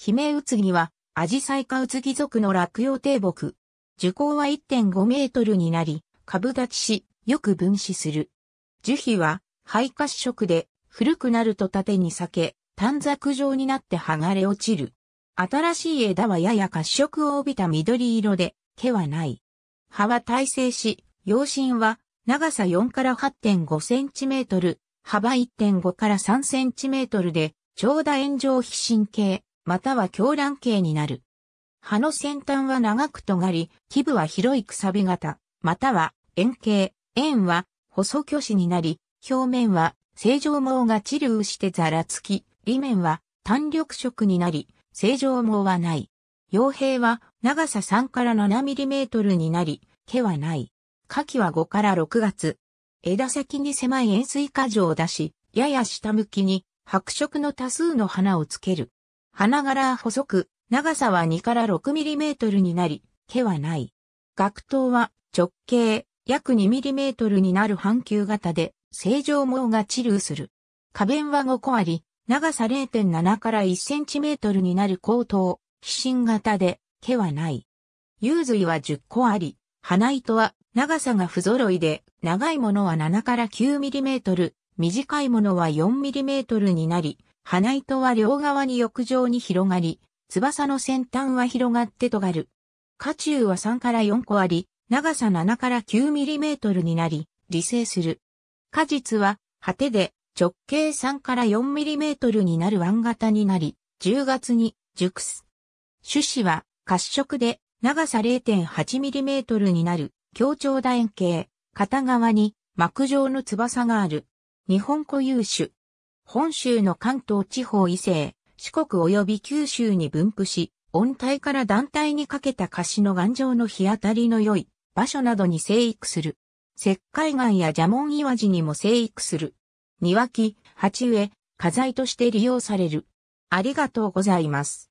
姫うつぎは、アジサイカウツギ属の落葉低木。樹高は1.5メートルになり、株立ちし、よく分子する。樹皮は、肺褐色で、古くなると縦に裂け、短冊状になって剥がれ落ちる。新しい枝はやや褐色を帯びた緑色で、毛はない。葉は耐性し、葉身は、長さ4から8.5センチメートル、幅1.5から3センチメートルで、長打炎上皮神経。または狂乱形になる。葉の先端は長く尖り、基部は広いくさび型、または円形、円は細巨子になり、表面は正常毛が治療してざらつき、裏面は単緑色になり、正常毛はない。傭兵は長さ3から7ミリメートルになり、毛はない。夏季は5から6月。枝先に狭い円錐果状を出し、やや下向きに白色の多数の花をつける。花柄は細く、長さは2から6ミリメートルになり、毛はない。額頭は直径約2ミリメートルになる半球型で、正常毛が治療する。花弁は5個あり、長さ0.7から1センチメートルになる高頭、皮心型で、毛はない。幽髄は10個あり、花糸は長さが不揃いで、長いものは7から9ミリメートル、短いものは4ミリメートルになり、鼻糸は両側に浴場に広がり、翼の先端は広がって尖る。下中は3から4個あり、長さ7から9ミリメートルになり、理性する。果実は、果てで直径3から4ミリメートルになるン型になり、10月に熟す。種子は褐色で長さ0.8ミリメートルになる強調楕円形、片側に膜状の翼がある。日本固有種、本州の関東地方以西、四国及び九州に分布し、温帯から団体にかけた菓子の頑丈の日当たりの良い場所などに生育する。石灰岩や蛇紋岩地にも生育する。庭木、鉢植え、花材として利用される。ありがとうございます。